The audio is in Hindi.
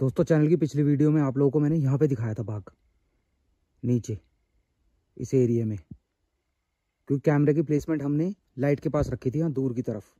दोस्तों चैनल की पिछली वीडियो में आप लोगों को मैंने यहाँ पे दिखाया था बाघ नीचे इस एरिया में क्योंकि कैमरे की प्लेसमेंट हमने लाइट के पास रखी थी यहाँ दूर की तरफ